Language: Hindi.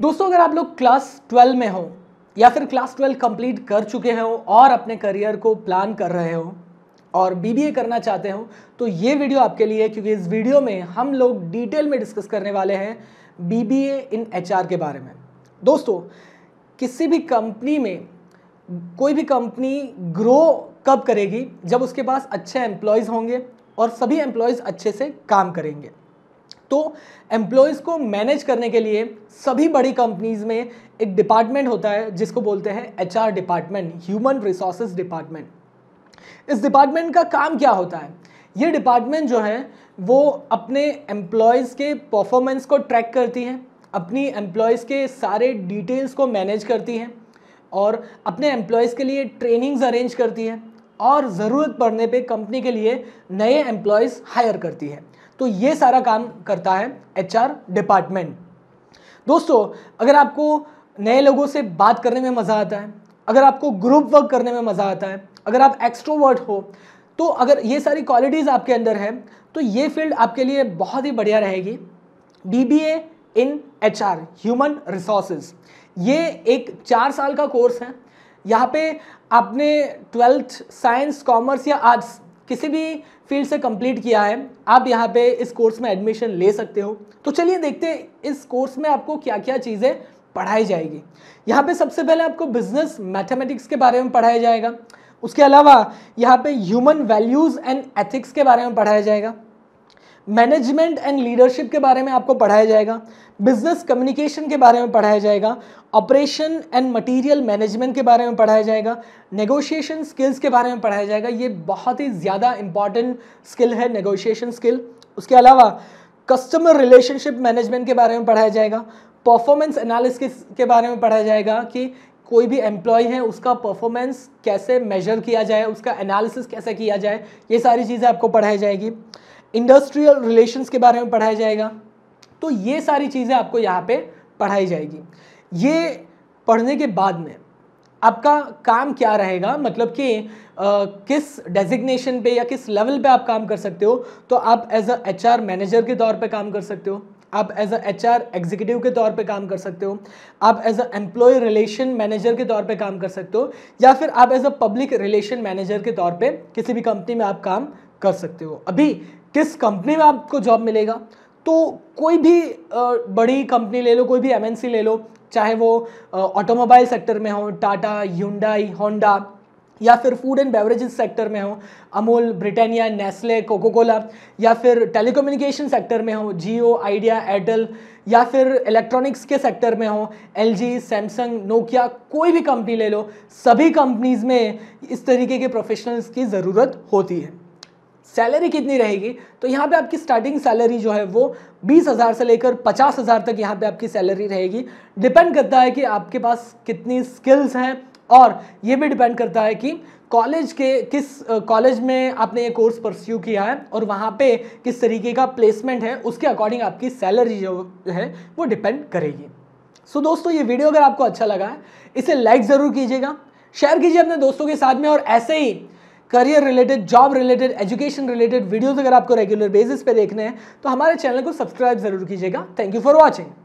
दोस्तों अगर आप लोग क्लास ट्वेल्व में हो या फिर क्लास ट्वेल्व कंप्लीट कर चुके हो और अपने करियर को प्लान कर रहे हो और बीबीए करना चाहते हो तो ये वीडियो आपके लिए है क्योंकि इस वीडियो में हम लोग डिटेल में डिस्कस करने वाले हैं बीबीए इन एचआर के बारे में दोस्तों किसी भी कंपनी में कोई भी कंपनी ग्रो कब करेगी जब उसके पास अच्छे एम्प्लॉयज़ होंगे और सभी एम्प्लॉयज़ अच्छे से काम करेंगे तो एम्प्लॉयज़ को मैनेज करने के लिए सभी बड़ी कंपनीज़ में एक डिपार्टमेंट होता है जिसको बोलते हैं H department human resource department इस डिपार्टमेंट का काम क्या होता है ये डिपार्टमेंट जो है वो अपने एम्प्लॉयज़ के परफॉर्मेंस को ट्रैक करती हैं अपनी एम्प्लॉयज़ के सारे डिटेल्स को मैनेज करती हैं और अपने एम्प्लॉयज़ के लिए ट्रेनिंग्स अरेंज करती हैं और ज़रूरत पड़ने पे कंपनी के लिए नए एम्प्लॉयज़ हायर करती है तो ये सारा काम करता है एच डिपार्टमेंट दोस्तों अगर आपको नए लोगों से बात करने में मज़ा आता है अगर आपको ग्रुप वर्क करने में मज़ा आता है अगर आप एक्स्ट्रोवर्ट हो तो अगर ये सारी क्वालिटीज़ आपके अंदर है तो ये फील्ड आपके लिए बहुत ही बढ़िया रहेगी B B A in H R human resources ये एक चार साल का कोर्स है यहाँ पे आपने ट्वेल्थ साइंस कॉमर्स या आर्ट्स किसी भी फील्ड से कंप्लीट किया है आप यहाँ पे इस कोर्स में एडमिशन ले सकते हो तो चलिए देखते हैं इस कोर्स में आपको क्या क्या चीज़ें पढ़ाई जाएगी यहाँ पे सबसे पहले आपको बिजनेस मैथमेटिक्स के बारे में पढ़ाया जाएगा उसके अलावा यहाँ पे ह्यूमन वैल्यूज़ एंड एथिक्स के बारे में पढ़ाया जाएगा मैनेजमेंट एंड लीडरशिप के बारे में आपको पढ़ाया जाएगा बिजनेस कम्युनिकेशन के बारे में पढ़ाया जाएगा ऑपरेशन एंड मटेरियल मैनेजमेंट के बारे में पढ़ाया जाएगा नेगोशिएशन स्किल्स के बारे में पढ़ाया जाएगा ये बहुत ही ज़्यादा इंपॉर्टेंट स्किल है नेगोशिएशन स्किल उसके अलावा कस्टमर रिलेशनशिप मैनेजमेंट के बारे में पढ़ाया जाएगा परफॉर्मेंस एनालिस के बारे में पढ़ाया जाएगा कि कोई भी एम्प्लॉय है उसका परफॉर्मेंस कैसे मेजर किया जाए उसका एनालिसिस कैसे किया जाए ये सारी चीज़ें आपको पढ़ाई जाएगी इंडस्ट्रियल रिलेशंस के बारे में पढ़ाया जाएगा तो ये सारी चीज़ें आपको यहाँ पे पढ़ाई जाएगी ये पढ़ने के बाद में आपका काम क्या रहेगा मतलब कि आ, किस डेजिग्नेशन पे या किस लेवल पे आप काम कर सकते हो तो आप एज अ एच मैनेजर के तौर पे काम कर सकते हो आप as a H R executive के तौर पे काम कर सकते हो आप as a employ relation manager के तौर पे काम कर सकते हो या फिर आप as a public relation manager के तौर पे किसी भी कंपनी में आप काम कर सकते हो अभी किस कंपनी में आपको जॉब मिलेगा तो कोई भी बड़ी कंपनी ले लो कोई भी एमएनसी ले लो चाहे वो ऑटोमोबाइल सेक्टर में हो टाटा यूंडाई होंडा या फिर फूड एंड बेवरेजेस सेक्टर में हो Amul Britannia Nestle Coca Cola या फिर टेलीकम्युनिकेशन सेक्टर में हो जियो आइडिया एयरटेल या फिर इलेक्ट्रॉनिक्स के सेक्टर में हो एल जी सैमसंग नोकिया कोई भी कंपनी ले लो सभी कंपनीज़ में इस तरीके के प्रोफेशनल्स की ज़रूरत होती है सैलरी कितनी रहेगी तो यहाँ पे आपकी स्टार्टिंग सैलरी जो है वो बीस हज़ार से लेकर पचास हज़ार तक यहाँ पे आपकी सैलरी रहेगी डिपेंड करता है कि आपके पास कितनी स्किल्स हैं और ये भी डिपेंड करता है कि कॉलेज के किस कॉलेज में आपने ये कोर्स परस्यू किया है और वहाँ पे किस तरीके का प्लेसमेंट है उसके अकॉर्डिंग आपकी सैलरी जो है वो डिपेंड करेगी सो so, दोस्तों ये वीडियो अगर आपको अच्छा लगा है इसे लाइक ज़रूर कीजिएगा शेयर कीजिए अपने दोस्तों के साथ में और ऐसे ही career related job related education related videos अगर आपको रेगुलर बेसिस पे देखने हैं तो हमारे चैनल को सब्सक्राइब जरूर कीजिएगा थैंक यू फॉर वॉचिंग